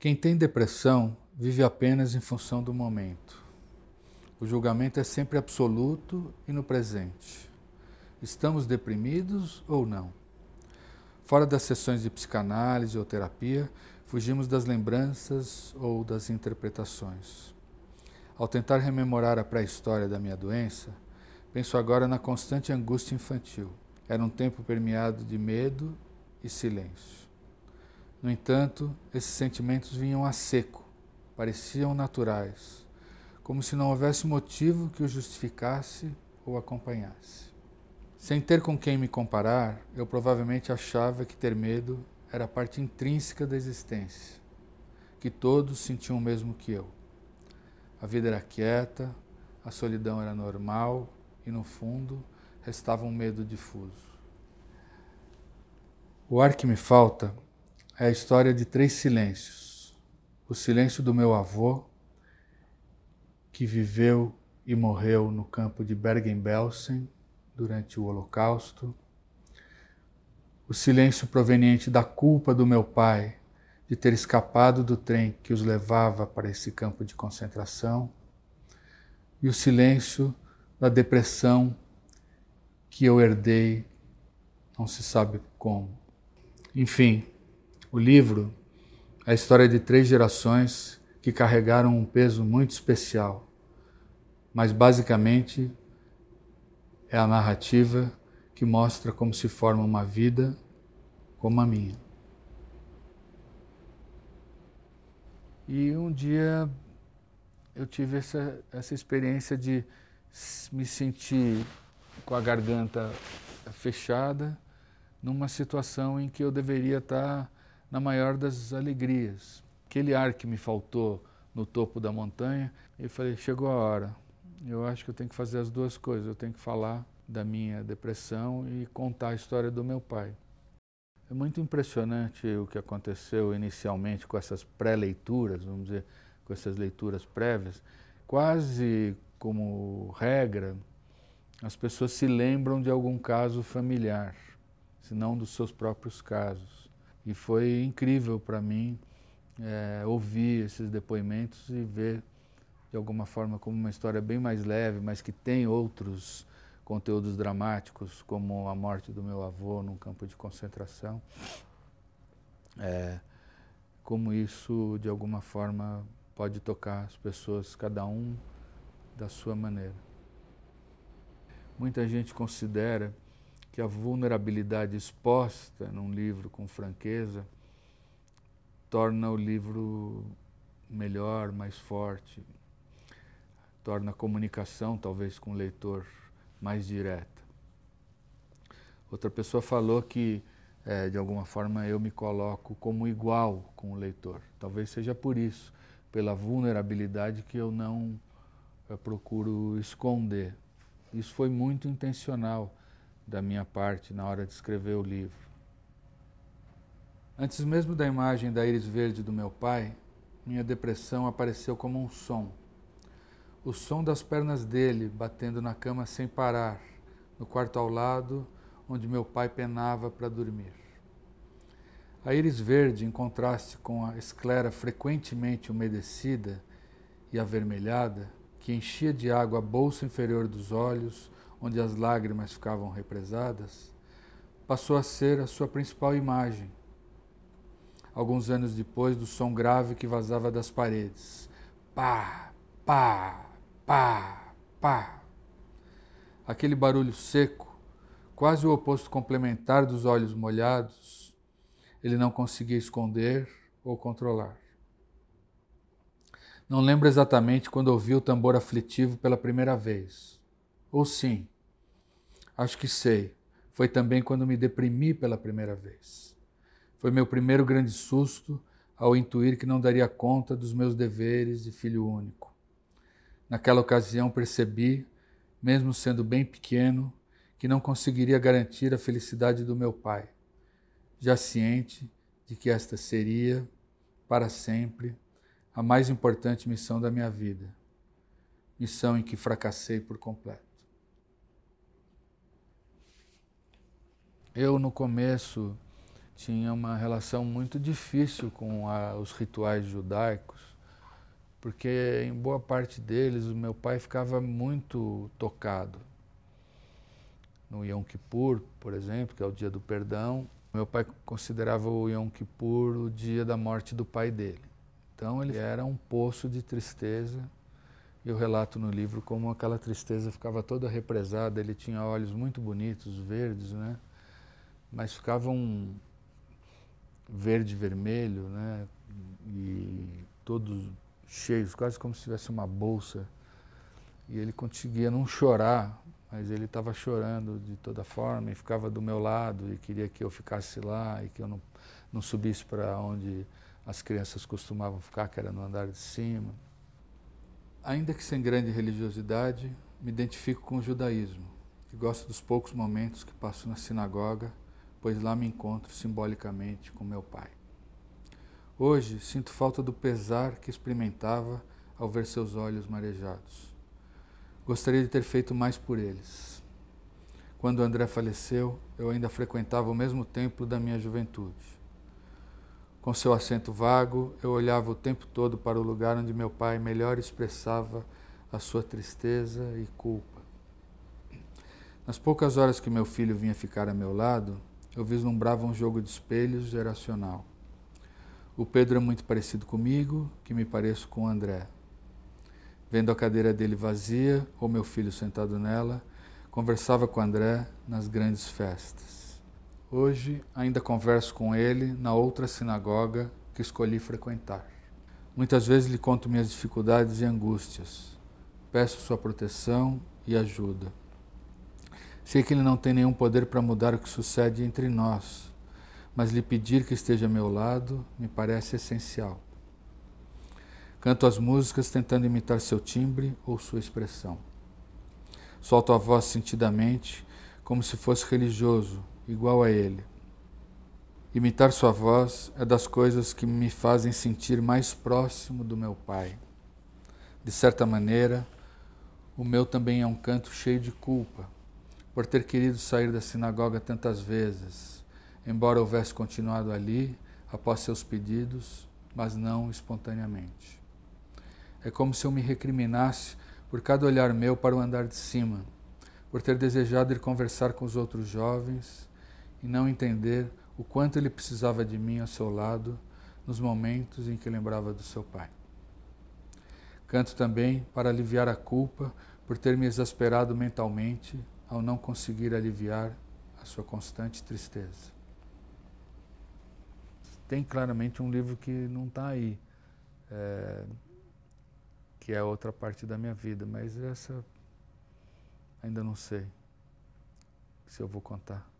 Quem tem depressão vive apenas em função do momento. O julgamento é sempre absoluto e no presente. Estamos deprimidos ou não? Fora das sessões de psicanálise ou terapia, fugimos das lembranças ou das interpretações. Ao tentar rememorar a pré-história da minha doença, penso agora na constante angústia infantil. Era um tempo permeado de medo e silêncio. No entanto, esses sentimentos vinham a seco, pareciam naturais, como se não houvesse motivo que os justificasse ou acompanhasse. Sem ter com quem me comparar, eu provavelmente achava que ter medo era parte intrínseca da existência, que todos sentiam o mesmo que eu. A vida era quieta, a solidão era normal e, no fundo, restava um medo difuso. O ar que me falta é a história de três silêncios. O silêncio do meu avô, que viveu e morreu no campo de Bergen-Belsen durante o Holocausto. O silêncio proveniente da culpa do meu pai de ter escapado do trem que os levava para esse campo de concentração. E o silêncio da depressão que eu herdei, não se sabe como. Enfim, o livro é a história de três gerações que carregaram um peso muito especial, mas basicamente é a narrativa que mostra como se forma uma vida como a minha. E um dia eu tive essa, essa experiência de me sentir com a garganta fechada numa situação em que eu deveria estar tá na maior das alegrias. Aquele ar que me faltou no topo da montanha, eu falei: chegou a hora. Eu acho que eu tenho que fazer as duas coisas. Eu tenho que falar da minha depressão e contar a história do meu pai. É muito impressionante o que aconteceu inicialmente com essas pré-leituras, vamos dizer, com essas leituras prévias. Quase como regra, as pessoas se lembram de algum caso familiar, se não dos seus próprios casos. E foi incrível para mim é, ouvir esses depoimentos e ver de alguma forma como uma história bem mais leve, mas que tem outros conteúdos dramáticos, como a morte do meu avô num campo de concentração. É, como isso de alguma forma pode tocar as pessoas, cada um da sua maneira. Muita gente considera que a vulnerabilidade exposta num livro com franqueza torna o livro melhor, mais forte, torna a comunicação, talvez, com o leitor mais direta. Outra pessoa falou que, é, de alguma forma, eu me coloco como igual com o leitor. Talvez seja por isso, pela vulnerabilidade que eu não eu é, procuro esconder. Isso foi muito intencional da minha parte na hora de escrever o livro. Antes mesmo da imagem da íris verde do meu pai, minha depressão apareceu como um som. O som das pernas dele batendo na cama sem parar, no quarto ao lado, onde meu pai penava para dormir. A íris verde, em contraste com a esclera frequentemente umedecida e avermelhada, que enchia de água a bolsa inferior dos olhos, onde as lágrimas ficavam represadas, passou a ser a sua principal imagem. Alguns anos depois do som grave que vazava das paredes. Pá, pá, pá, pá. Aquele barulho seco, quase o oposto complementar dos olhos molhados, ele não conseguia esconder ou controlar. Não lembro exatamente quando ouvi o tambor aflitivo pela primeira vez ou sim, acho que sei, foi também quando me deprimi pela primeira vez. Foi meu primeiro grande susto ao intuir que não daria conta dos meus deveres de filho único. Naquela ocasião percebi, mesmo sendo bem pequeno, que não conseguiria garantir a felicidade do meu pai, já ciente de que esta seria, para sempre, a mais importante missão da minha vida, missão em que fracassei por completo. Eu, no começo, tinha uma relação muito difícil com a, os rituais judaicos, porque em boa parte deles o meu pai ficava muito tocado. No Yom Kippur, por exemplo, que é o dia do perdão, meu pai considerava o Yom Kippur o dia da morte do pai dele. Então ele era um poço de tristeza. Eu relato no livro como aquela tristeza ficava toda represada. Ele tinha olhos muito bonitos, verdes, né? mas ficava um verde vermelho, né? E todos cheios, quase como se tivesse uma bolsa. E ele conseguia não chorar, mas ele estava chorando de toda forma e ficava do meu lado e queria que eu ficasse lá e que eu não, não subisse para onde as crianças costumavam ficar, que era no andar de cima. Ainda que sem grande religiosidade, me identifico com o judaísmo e gosto dos poucos momentos que passo na sinagoga pois lá me encontro simbolicamente com meu pai. Hoje sinto falta do pesar que experimentava ao ver seus olhos marejados. Gostaria de ter feito mais por eles. Quando André faleceu, eu ainda frequentava o mesmo templo da minha juventude. Com seu acento vago, eu olhava o tempo todo para o lugar onde meu pai melhor expressava a sua tristeza e culpa. Nas poucas horas que meu filho vinha ficar a meu lado, eu vislumbrava um jogo de espelhos geracional. O Pedro é muito parecido comigo, que me pareço com o André. Vendo a cadeira dele vazia, ou meu filho sentado nela, conversava com o André nas grandes festas. Hoje ainda converso com ele na outra sinagoga que escolhi frequentar. Muitas vezes lhe conto minhas dificuldades e angústias. Peço sua proteção e ajuda. Sei que Ele não tem nenhum poder para mudar o que sucede entre nós, mas lhe pedir que esteja ao meu lado me parece essencial. Canto as músicas tentando imitar seu timbre ou sua expressão. Solto a voz sentidamente, como se fosse religioso, igual a ele. Imitar sua voz é das coisas que me fazem sentir mais próximo do meu Pai. De certa maneira, o meu também é um canto cheio de culpa por ter querido sair da sinagoga tantas vezes, embora houvesse continuado ali após seus pedidos, mas não espontaneamente. É como se eu me recriminasse por cada olhar meu para o andar de cima, por ter desejado ir conversar com os outros jovens e não entender o quanto ele precisava de mim ao seu lado nos momentos em que lembrava do seu pai. Canto também para aliviar a culpa por ter me exasperado mentalmente ao não conseguir aliviar a sua constante tristeza. Tem claramente um livro que não está aí, é, que é outra parte da minha vida, mas essa ainda não sei se eu vou contar.